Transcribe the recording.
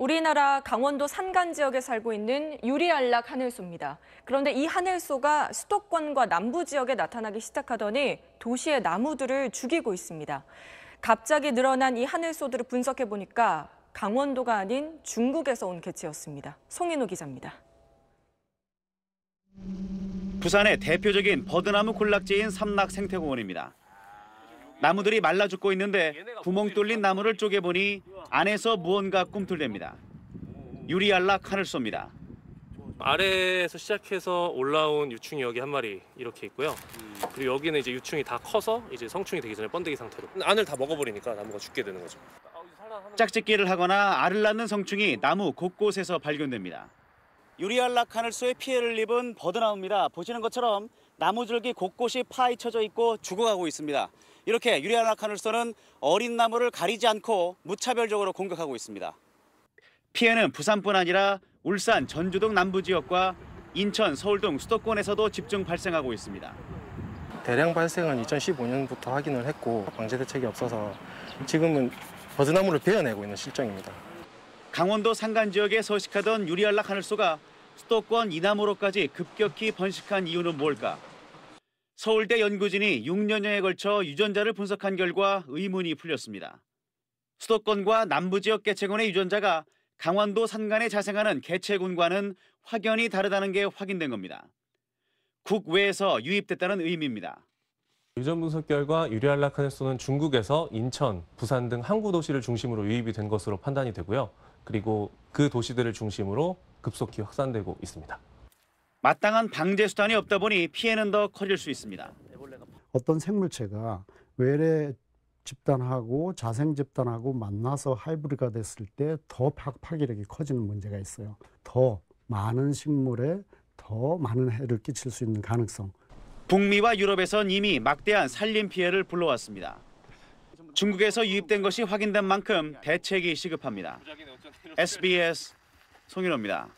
우리나라 강원도 산간 지역에 살고 있는 유리안락 하늘소입니다. 그런데 이 하늘소가 수도권과 남부 지역에 나타나기 시작하더니 도시의 나무들을 죽이고 있습니다. 갑자기 늘어난 이 하늘소들을 분석해 보니까 강원도가 아닌 중국에서 온 개체였습니다. 송인호 기자입니다. 부산의 대표적인 버드나무 군락지인 삼락 생태공원입니다. 나무들이 말라 죽고 있는데 구멍 뚫린 나무를 쪼개보니 안에서 무언가 꿈틀댑니다. 유리알라 칼을 쏩니다. 아래에서 시작해서 올라온 유충이 여기 한 마리 이렇게 있고요. 그리고 여기는 이제 유충이 다 커서 이제 성충이 되기 전에 번데기 상태로 안을 다 먹어버리니까 나무가 죽게 되는 거죠. 짝짓기를 하거나 알을 낳는 성충이 나무 곳곳에서 발견됩니다. 유리알라 칸을 쏘에 피해를 입은 버드나옵니다. 보시는 것처럼 나무줄기 곳곳이 파헤쳐져 있고 죽어가고 있습니다. 이렇게 유리아나카눌소는 어린 나무를 가리지 않고 무차별적으로 공격하고 있습니다. 피해는 부산뿐 아니라 울산, 전주 등 남부 지역과 인천, 서울 등 수도권에서도 집중 발생하고 있습니다. 대량 발생은 2015년부터 확인을 했고 방제 대책이 없어서 지금은 버드나무를 베어내고 있는 실정입니다. 강원도 산간 지역에 서식하던 유리알락 하늘소가 수도권 이남으로까지 급격히 번식한 이유는 뭘까? 서울대 연구진이 6년여에 걸쳐 유전자를 분석한 결과 의문이 풀렸습니다. 수도권과 남부지역 개체군의 유전자가 강원도 산간에 자생하는 개체군과는 확연히 다르다는 게 확인된 겁니다. 국외에서 유입됐다는 의미입니다. 유전 분석 결과 유리알 라카네소는 중국에서 인천, 부산 등 항구 도시를 중심으로 유입이 된 것으로 판단이 되고요. 그리고 그 도시들을 중심으로 급속히 확산되고 있습니다. 마땅한 방제 수단이 없다 보니 피해는 더 커질 수 있습니다. 어떤 생물체가 외래 집단하고 자생 집단하고 만나서 하이브리드가 됐을 때더 파괴력이 커지는 문제가 있어요. 더 많은 식물에 더 많은 해를 끼칠 수 있는 가능성. 북미와 유럽에선 이미 막대한 산림 피해를 불러왔습니다. 중국에서 유입된 것이 확인된 만큼 대책이 시급합니다. SBS 송윤호입니다.